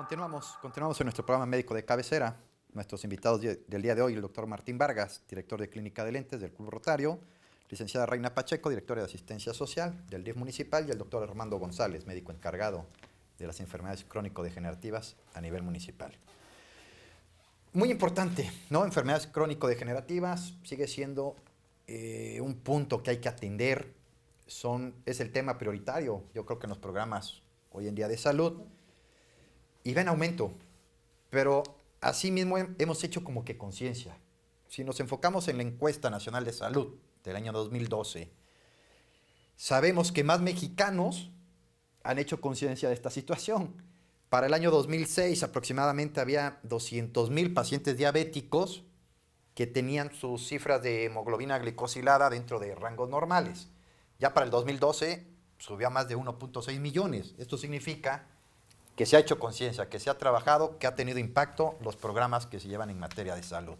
Continuamos, continuamos en nuestro programa médico de cabecera. Nuestros invitados del día de hoy, el doctor Martín Vargas, director de Clínica de Lentes del Club Rotario, licenciada Reina Pacheco, directora de Asistencia Social del DIF Municipal, y el doctor Armando González, médico encargado de las enfermedades crónico-degenerativas a nivel municipal. Muy importante, ¿no? Enfermedades crónico-degenerativas sigue siendo eh, un punto que hay que atender. Son, es el tema prioritario, yo creo que en los programas hoy en día de salud. Y en aumento, pero así mismo hemos hecho como que conciencia. Si nos enfocamos en la encuesta nacional de salud del año 2012, sabemos que más mexicanos han hecho conciencia de esta situación. Para el año 2006 aproximadamente había 200 mil pacientes diabéticos que tenían sus cifras de hemoglobina glicosilada dentro de rangos normales. Ya para el 2012 subió a más de 1.6 millones. Esto significa que se ha hecho conciencia, que se ha trabajado, que ha tenido impacto los programas que se llevan en materia de salud.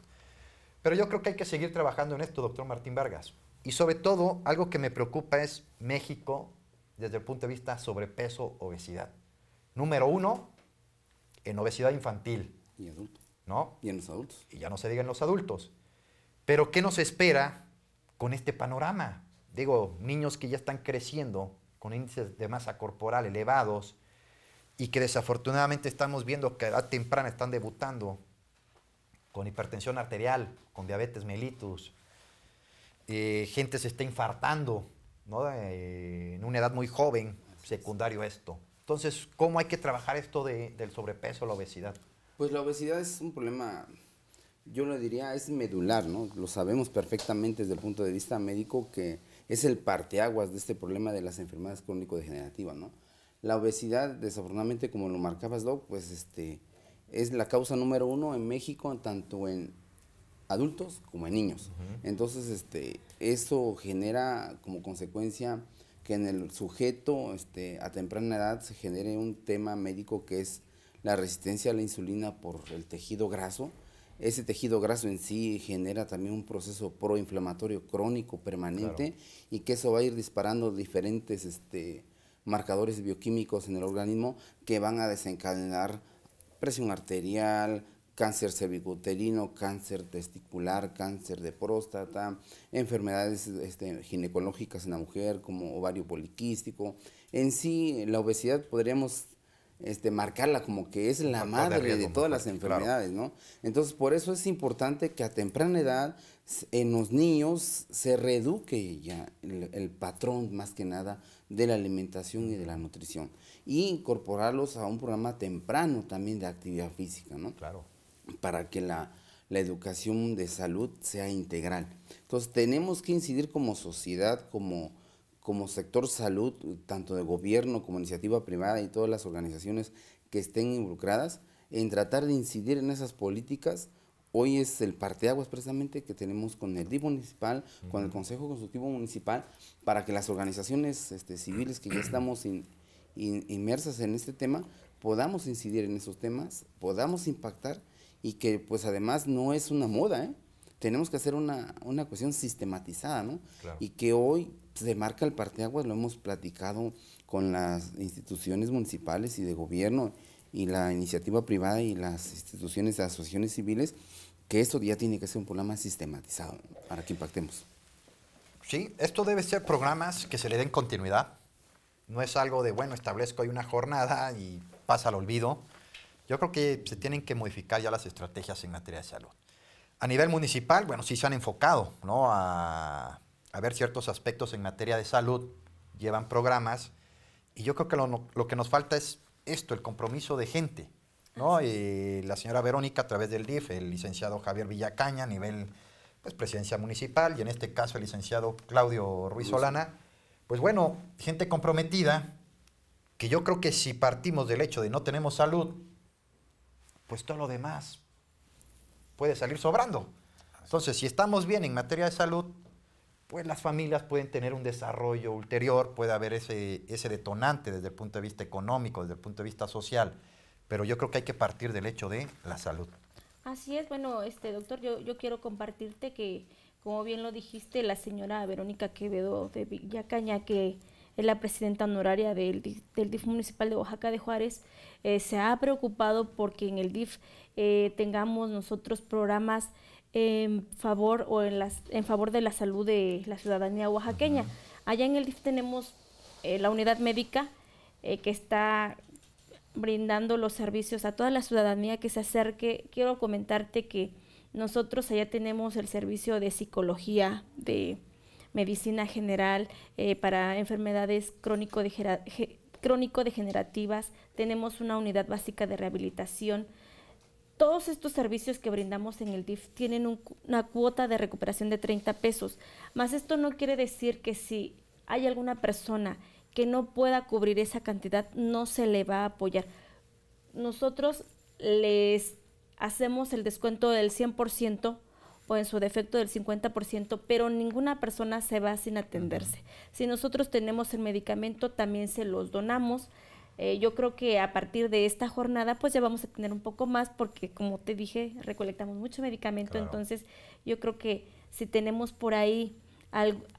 Pero yo creo que hay que seguir trabajando en esto, doctor Martín Vargas. Y sobre todo, algo que me preocupa es México desde el punto de vista sobrepeso, obesidad. Número uno, en obesidad infantil. Y adulto. ¿No? Y en los adultos. Y ya no se digan los adultos. Pero ¿qué nos espera con este panorama? Digo, niños que ya están creciendo con índices de masa corporal elevados, y que desafortunadamente estamos viendo que a edad temprana están debutando con hipertensión arterial, con diabetes mellitus, eh, gente se está infartando ¿no? Eh, en una edad muy joven, secundario esto. Entonces, ¿cómo hay que trabajar esto del sobrepeso, la obesidad? Pues la obesidad es un problema, yo lo diría, es medular, ¿no? Lo sabemos perfectamente desde el punto de vista médico que es el parteaguas de este problema de las enfermedades crónico-degenerativas, ¿no? La obesidad, desafortunadamente, como lo marcabas, Doc, pues este, es la causa número uno en México, tanto en adultos como en niños. Entonces, este, eso genera como consecuencia que en el sujeto este, a temprana edad se genere un tema médico que es la resistencia a la insulina por el tejido graso. Ese tejido graso en sí genera también un proceso proinflamatorio crónico permanente y que eso va a ir disparando diferentes este, marcadores bioquímicos en el organismo que van a desencadenar presión arterial, cáncer cervicuterino, cáncer testicular, cáncer de próstata, enfermedades este, ginecológicas en la mujer como ovario poliquístico. En sí, la obesidad podríamos este, marcarla como que es la madre de, todas las enfermedades, ¿no? Entonces, por eso es importante que a temprana edad en los niños se reduque ya el, patrón, más que nada, de la alimentación y de la nutrición. Y incorporarlos a un programa temprano también de actividad física, ¿no? Claro. Para que la, la educación de salud sea integral. Entonces, tenemos que incidir como sociedad, como como sector salud, tanto de gobierno como iniciativa privada y todas las organizaciones que estén involucradas, en tratar de incidir en esas políticas. Hoy es el parteaguas precisamente que tenemos con el DIP municipal, con el Consejo Consultivo Municipal, para que las organizaciones este, civiles que ya estamos in, inmersas en este tema, podamos incidir en esos temas, podamos impactar y que pues además no es una moda, ¿eh? tenemos que hacer una, una cuestión sistematizada, ¿no? Y que hoy de marca el parteaguas, lo hemos platicado con las instituciones municipales y de gobierno y la iniciativa privada y las instituciones, de asociaciones civiles, que esto ya tiene que ser un programa sistematizado para que impactemos. Sí, esto debe ser programas que se le den continuidad. No es algo de, bueno, establezco ahí una jornada y pasa al olvido. Yo creo que se tienen que modificar ya las estrategias en materia de salud. A nivel municipal, bueno, sí se han enfocado ¿no? a a ver ciertos aspectos en materia de salud, llevan programas, y yo creo que lo, que nos falta es esto, el compromiso de gente, ¿no? Y la señora Verónica a través del DIF, el licenciado Javier Villacaña a nivel, pues, presidencia municipal, y en este caso el licenciado Claudio Ruiz Solana, pues bueno, gente comprometida, que yo creo que si partimos del hecho de no tenemos salud, pues todo lo demás puede salir sobrando. Entonces, si estamos bien en materia de salud, pues las familias pueden tener un desarrollo ulterior, puede haber ese, ese detonante desde el punto de vista económico, desde el punto de vista social, pero yo creo que hay que partir del hecho de la salud. Así es, bueno, este doctor, yo, yo quiero compartirte que, como bien lo dijiste, la señora Verónica Quevedo de Villacaña, que es la presidenta honoraria del, del DIF municipal de Oaxaca de Juárez, eh, se ha preocupado porque en el DIF eh, tengamos nosotros programas en favor, o en, las, en favor de la salud de la ciudadanía oaxaqueña. Allá en el DIF tenemos eh, la unidad médica eh, que está brindando los servicios a toda la ciudadanía que se acerque. Quiero comentarte que nosotros allá tenemos el servicio de psicología, de medicina general, eh, para enfermedades crónico-degenerativas, tenemos una unidad básica de rehabilitación, todos estos servicios que brindamos en el DIF tienen una cuota de recuperación de 30 pesos, más esto no quiere decir que si hay alguna persona que no pueda cubrir esa cantidad, no se le va a apoyar. Nosotros les hacemos el descuento del 100% o en su defecto del 50%, pero ninguna persona se va sin atenderse. Si nosotros tenemos el medicamento, también se los donamos. Eh, yo creo que a partir de esta jornada pues ya vamos a tener un poco más porque como te dije, recolectamos mucho medicamento, entonces yo creo que si tenemos por ahí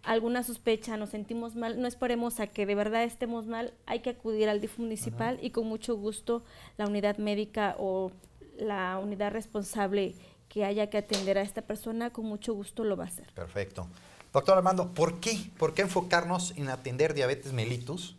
alguna sospecha, nos sentimos mal, no esperemos a que de verdad estemos mal, hay que acudir al DIF municipal y con mucho gusto la unidad médica o la unidad responsable que haya que atender a esta persona, con mucho gusto lo va a hacer. Perfecto. Doctor Armando, ¿por qué? ¿Por qué enfocarnos en atender diabetes mellitus?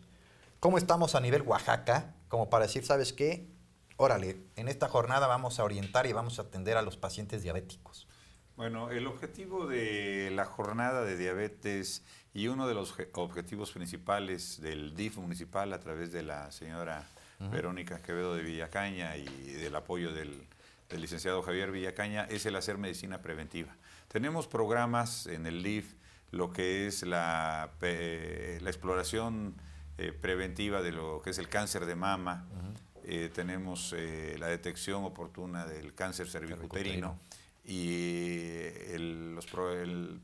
¿Cómo estamos a nivel Oaxaca? Como para decir, ¿sabes qué? Órale, en esta jornada vamos a orientar y vamos a atender a los pacientes diabéticos. Bueno, el objetivo de la jornada de diabetes y uno de los objetivos principales del DIF municipal a través de la señora Verónica Quevedo de Villacaña y del apoyo del, licenciado Javier Villacaña es el hacer medicina preventiva. Tenemos programas en el DIF, lo que es la, la exploración eh, preventiva de lo que es el cáncer de mama, eh, tenemos eh, la detección oportuna del cáncer cervicuterino y el,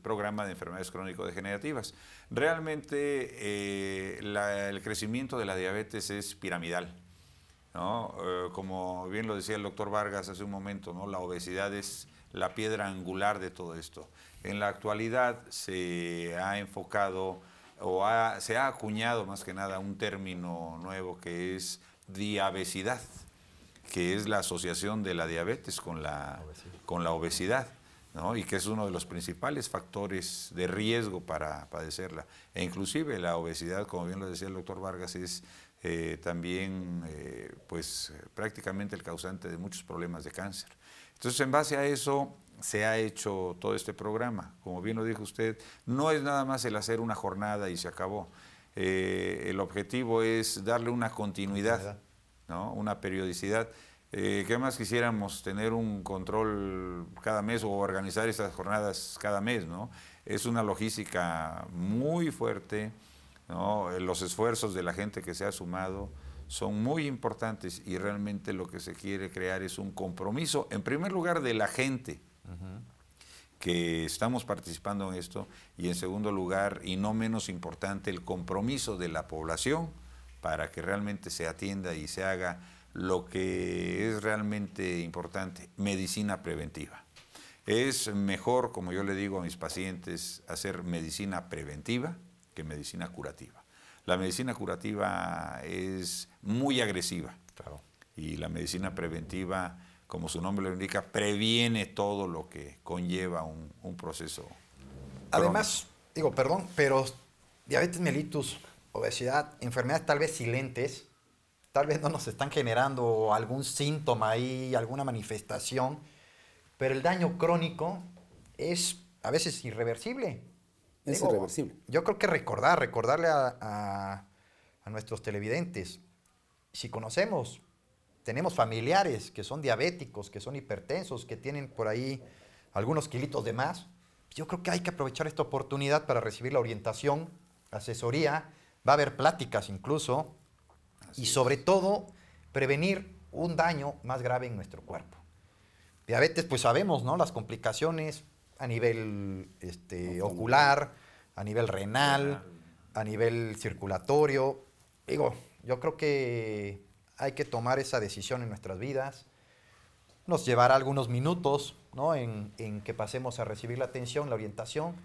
programa de enfermedades crónico-degenerativas. Realmente el crecimiento de la diabetes es piramidal. como bien lo decía el doctor Vargas hace un momento, ¿no? la obesidad es la piedra angular de todo esto. En la actualidad se ha enfocado o se ha acuñado más que nada un término nuevo que es diabesidad, que es la asociación de la diabetes con la, con la obesidad. ¿no? y que es uno de los principales factores de riesgo para padecerla. E inclusive la obesidad, como bien lo decía el doctor Vargas, es eh, también eh, pues, prácticamente el causante de muchos problemas de cáncer. Entonces, en base a eso, se ha hecho todo este programa. Como bien lo dijo usted, no es nada más el hacer una jornada y se acabó. Eh, el objetivo es darle una continuidad, una periodicidad. Eh, ¿Qué más quisiéramos tener un control cada mes o organizar esas jornadas cada mes? ¿no? Es una logística muy fuerte, los esfuerzos de la gente que se ha sumado son muy importantes y realmente lo que se quiere crear es un compromiso, en primer lugar, de la gente, que estamos participando en esto, y en segundo lugar, y no menos importante, el compromiso de la población para que realmente se atienda y se haga lo que es realmente importante, medicina preventiva. Es mejor, como yo le digo a mis pacientes, hacer medicina preventiva que medicina curativa. La medicina curativa es muy agresiva y la medicina preventiva como su nombre lo indica, previene todo lo que conlleva un, proceso. Además, digo, perdón, pero diabetes mellitus, obesidad, enfermedades tal vez silentes, tal vez no nos están generando algún síntoma ahí, alguna manifestación, pero el daño crónico es a veces irreversible. Es irreversible. Yo creo que recordar, recordarle a nuestros televidentes, si conocemos tenemos familiares que son diabéticos, que son hipertensos, que tienen por ahí algunos kilitos de más, yo creo que hay que aprovechar esta oportunidad para recibir la orientación, asesoría, va a haber pláticas incluso, y sobre todo prevenir un daño más grave en nuestro cuerpo. Diabetes, pues sabemos, ¿no? Las complicaciones a nivel este, ocular, a nivel renal, a nivel circulatorio. Digo, yo creo que hay que tomar esa decisión en nuestras vidas. Nos llevará algunos minutos en, en que pasemos a recibir la atención, la orientación,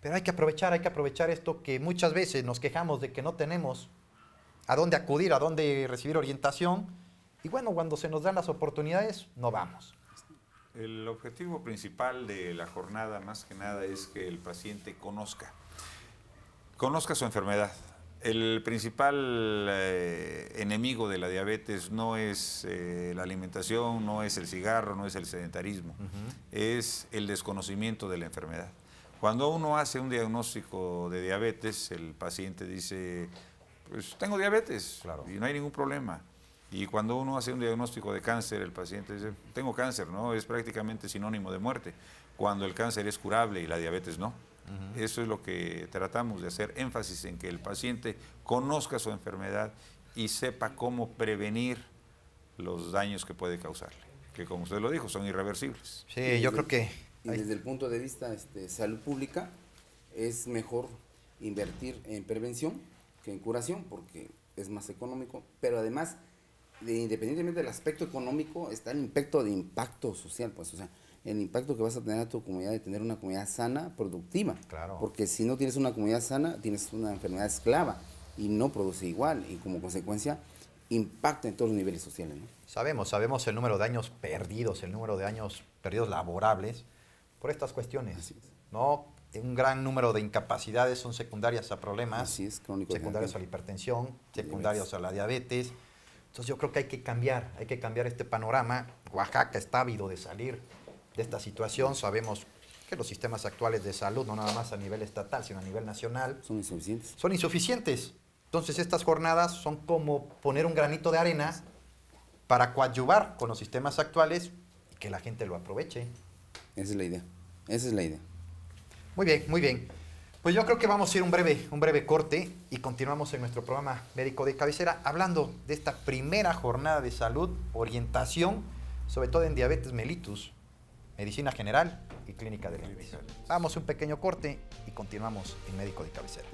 pero hay que aprovechar, hay que aprovechar esto que muchas veces nos quejamos de que no tenemos a dónde acudir, a dónde recibir orientación. Y bueno, cuando se nos dan las oportunidades, no vamos. El objetivo principal de la jornada, más que nada, es que el paciente conozca, conozca su enfermedad, el principal eh, enemigo de la diabetes no es eh, la alimentación, no es el cigarro, no es el sedentarismo, es el desconocimiento de la enfermedad. Cuando uno hace un diagnóstico de diabetes, el paciente dice, pues tengo diabetes claro. y no hay ningún problema. Y cuando uno hace un diagnóstico de cáncer, el paciente dice, tengo cáncer, ¿no? Es prácticamente sinónimo de muerte, cuando el cáncer es curable y la diabetes no. Eso es lo que tratamos de hacer, énfasis en que el paciente conozca su enfermedad y sepa cómo prevenir los daños que puede causarle, que como usted lo dijo, son irreversibles. Sí, yo creo que... Y desde el punto de vista de este, salud pública, es mejor invertir en prevención que en curación, porque es más económico, pero además, independientemente del aspecto económico, está el impacto de impacto social, pues, o sea, el impacto que vas a tener a tu comunidad de tener una comunidad sana, productiva. Claro. Porque si no tienes una comunidad sana, tienes una enfermedad esclava y no produce igual y como consecuencia impacta en todos los niveles sociales. Sabemos, sabemos el número de años perdidos, el número de años perdidos laborables por estas cuestiones. ¿no? Un gran número de incapacidades son secundarias a problemas, Así es, secundarias a la hipertensión, secundarias a la diabetes. Entonces yo creo que hay que cambiar, hay que cambiar este panorama. Oaxaca está ávido de salir de esta situación. Sabemos que los sistemas actuales de salud, no nada más a nivel estatal, sino a nivel nacional, son insuficientes. Son insuficientes. Entonces estas jornadas son como poner un granito de arena para coadyuvar con los sistemas actuales y que la gente lo aproveche. Esa es la idea. Esa es la idea. Muy bien, muy bien. Pues yo creo que vamos a ir un breve, un breve corte y continuamos en nuestro programa médico de cabecera hablando de esta primera jornada de salud, orientación, sobre todo en diabetes mellitus medicina general y clínica de lentes. Vamos un pequeño corte y continuamos en Médico de Cabecera.